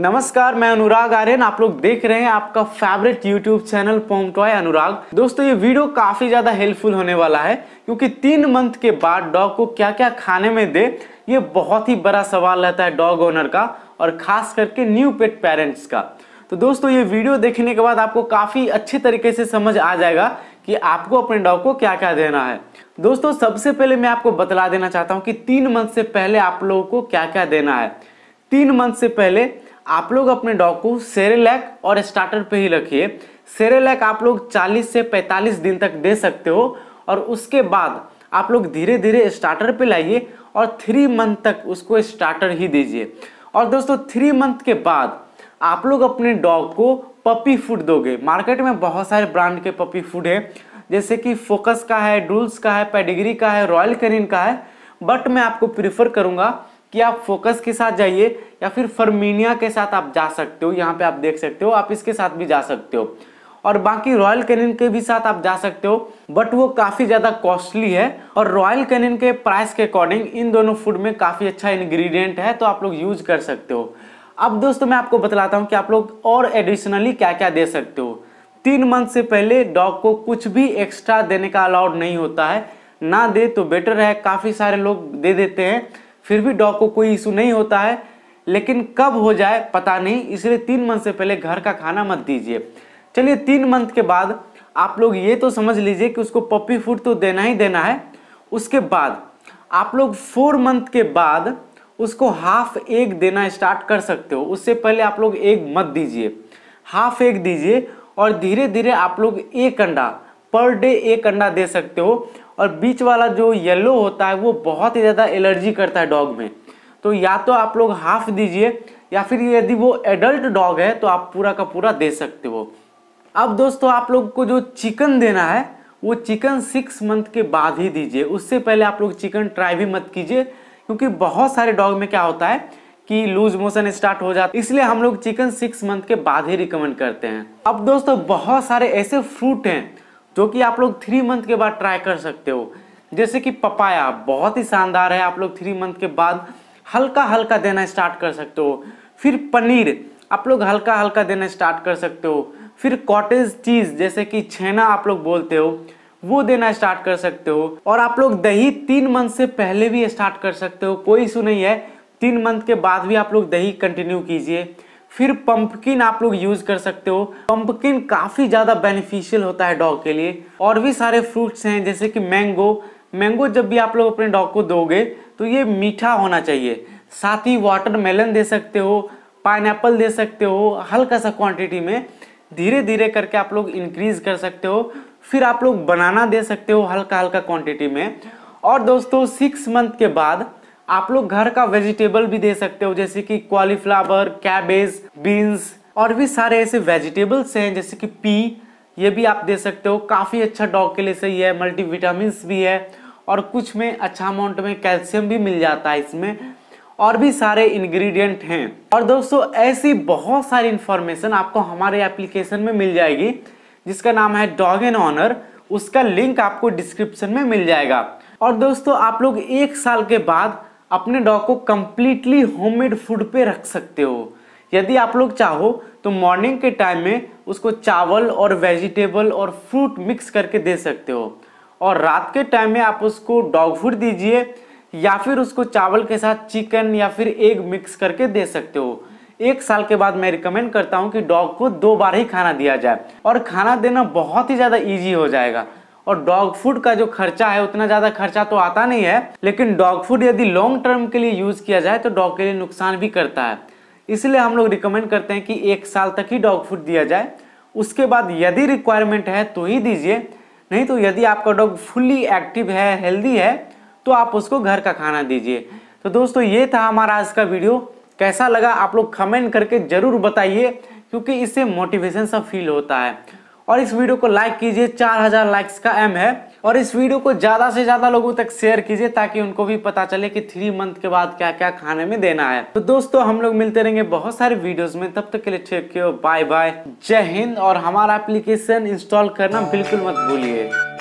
नमस्कार मैं अनुराग आर्यन आप लोग देख रहे हैं आपका favourite YouTube channel Pom Anurag दोस्तों ये वीडियो काफी ज्यादा हेल्पफुल होने वाला है क्योंकि तीन मंथ के बाद डॉग को क्या क्या खाने में दे ये बहुत ही बड़ा सवाल रहता है डॉग ओनर का और खास करके न्यू पेट पेरेंट्स का तो दोस्तों ये वीडियो देखने के बाद आपको काफी अच्छे तरीके से समझ आ जाएगा कि आपको अपने डॉग को क्या क्या देना है दोस्तों सबसे पहले मैं आपको बतला देना चाहता हूँ कि तीन मंथ से पहले आप लोगों को क्या क्या देना है तीन मंथ से पहले आप लोग अपने डॉग को सेरेलैक और स्टार्टर पे ही रखिए सेरेलैक आप लोग 40 से 45 दिन तक दे सकते हो और उसके बाद आप लोग धीरे धीरे स्टार्टर पे लाइए और थ्री मंथ तक उसको स्टार्टर ही दीजिए और दोस्तों थ्री मंथ के बाद आप लोग अपने डॉग को पपी फूड दोगे मार्केट में बहुत सारे ब्रांड के पपी फूड है जैसे कि फोकस का है डूल्स का है पेडिग्री का है रॉयल करीन का है बट मैं आपको प्रीफर करूँगा कि आप फोकस के साथ जाइए या फिर फर्मीनिया के साथ आप जा सकते हो यहाँ पे आप देख सकते हो आप इसके साथ भी जा सकते हो और बाकी रॉयल कैनिन के भी साथ आप जा सकते हो बट वो काफ़ी ज़्यादा कॉस्टली है और रॉयल कैनिन के प्राइस के अकॉर्डिंग इन दोनों फूड में काफ़ी अच्छा इन्ग्रीडियंट है तो आप लोग यूज कर सकते हो अब दोस्तों मैं आपको बतलाता हूँ कि आप लोग और एडिशनली क्या क्या दे सकते हो तीन मंथ से पहले डॉग को कुछ भी एक्स्ट्रा देने का अलाउड नहीं होता है ना दे तो बेटर है काफ़ी सारे लोग दे देते हैं फिर भी डॉग को कोई इशू नहीं होता है लेकिन कब हो जाए पता नहीं इसलिए तीन मंथ से पहले घर का खाना मत दीजिए चलिए तीन मंथ के बाद आप लोग ये तो समझ लीजिए कि उसको पपी फूड तो देना ही देना है उसके बाद आप लोग फोर मंथ के बाद उसको हाफ एग देना स्टार्ट कर सकते हो उससे पहले आप लोग एग मत दीजिए हाफ एग दीजिए और धीरे धीरे आप लोग एक अंडा पर डे एक अंडा दे सकते हो और बीच वाला जो येलो होता है वो बहुत ही ज़्यादा एलर्जी करता है डॉग में तो या तो आप लोग हाफ दीजिए या फिर यदि वो एडल्ट डॉग है तो आप पूरा का पूरा दे सकते हो अब दोस्तों आप लोग को जो चिकन देना है वो चिकन सिक्स मंथ के बाद ही दीजिए उससे पहले आप लोग चिकन ट्राई भी मत कीजिए क्योंकि बहुत सारे डॉग में क्या होता है कि लूज मोशन स्टार्ट हो जाता है इसलिए हम लोग चिकन सिक्स मंथ के बाद ही रिकमेंड करते हैं अब दोस्तों बहुत सारे ऐसे फ्रूट हैं जो कि आप लोग थ्री मंथ के बाद ट्राई कर सकते हो जैसे कि पपाया बहुत ही शानदार है आप लोग थ्री मंथ के बाद हल्का हल्का देना स्टार्ट कर सकते हो फिर पनीर आप लोग हल्का हल्का देना स्टार्ट कर सकते हो फिर कॉटेज चीज़ जैसे कि छेना आप लोग बोलते हो वो देना स्टार्ट कर सकते हो और आप लोग दही तीन मंथ से पहले भी स्टार्ट कर सकते हो कोई इशू नहीं है तीन मंथ के बाद भी आप लोग दही कंटिन्यू कीजिए फिर पंपकिन आप लोग यूज कर सकते हो पंपकिन काफी ज्यादा बेनिफिशियल होता है डॉग के लिए और भी सारे फ्रूट्स हैं जैसे कि मैंगो मैंगो जब भी आप लोग अपने डॉग को दोगे तो ये मीठा होना चाहिए साथ ही वाटरमेलन दे सकते हो पाइनएप्पल दे सकते हो हल्का सा क्वांटिटी में धीरे धीरे करके आप लोग इंक्रीज कर सकते हो फिर आप लोग बनाना दे सकते हो हल्का हल्का क्वांटिटी में और दोस्तों सिक्स मंथ के बाद आप लोग घर का वेजिटेबल भी दे सकते हो जैसे कि क्वालीफ्लावर कैबेज बीन्स और भी सारे ऐसे वेजिटेबल्स हैं जैसे कि पी ये भी आप दे सकते हो काफ़ी अच्छा डॉग के लिए सही है मल्टीविटामिन भी है और कुछ में अच्छा अमाउंट में कैल्शियम भी मिल जाता है इसमें और भी सारे इंग्रेडिएंट हैं और दोस्तों ऐसी बहुत सारी इन्फॉर्मेशन आपको हमारे एप्लीकेशन में मिल जाएगी जिसका नाम है डॉग एन ऑनर उसका लिंक आपको डिस्क्रिप्शन में मिल जाएगा और दोस्तों आप लोग एक साल के बाद अपने डॉग को कम्प्लीटली होममेड फूड पे रख सकते हो यदि आप लोग चाहो तो मॉर्निंग के टाइम में उसको चावल और वेजिटेबल और फ्रूट मिक्स करके दे सकते हो और रात के टाइम में आप उसको डॉग फूड दीजिए या फिर उसको चावल के साथ चिकन या फिर एग मिक्स करके दे सकते हो एक साल के बाद मैं रिकमेंड करता हूँ कि डॉग को दो बार ही खाना दिया जाए और खाना देना बहुत ही ज़्यादा ईजी हो जाएगा और डॉग फूड का जो खर्चा है उतना ज़्यादा खर्चा तो आता नहीं है लेकिन डॉग फूड यदि लॉन्ग टर्म के लिए यूज़ किया जाए तो डॉग के लिए नुकसान भी करता है इसलिए हम लोग रिकमेंड करते हैं कि एक साल तक ही डॉग फूड दिया जाए उसके बाद यदि रिक्वायरमेंट है तो ही दीजिए नहीं तो यदि आपका डॉग फुल्ली एक्टिव है हेल्दी है तो आप उसको घर का खाना दीजिए तो दोस्तों ये था हमारा आज का वीडियो कैसा लगा आप लोग कमेंट करके ज़रूर बताइए क्योंकि इससे मोटिवेशन सा फील होता है और इस वीडियो को लाइक कीजिए 4000 लाइक्स का एम है और इस वीडियो को ज़्यादा से ज़्यादा लोगों तक शेयर कीजिए ताकि उनको भी पता चले कि थ्री मंथ के बाद क्या क्या खाने में देना है तो दोस्तों हम लोग मिलते रहेंगे बहुत सारे वीडियोस में तब तक के लिए ठेक बाय बाय जय हिंद और हमारा एप्लीकेशन इंस्टॉल करना बिल्कुल मत भूलिए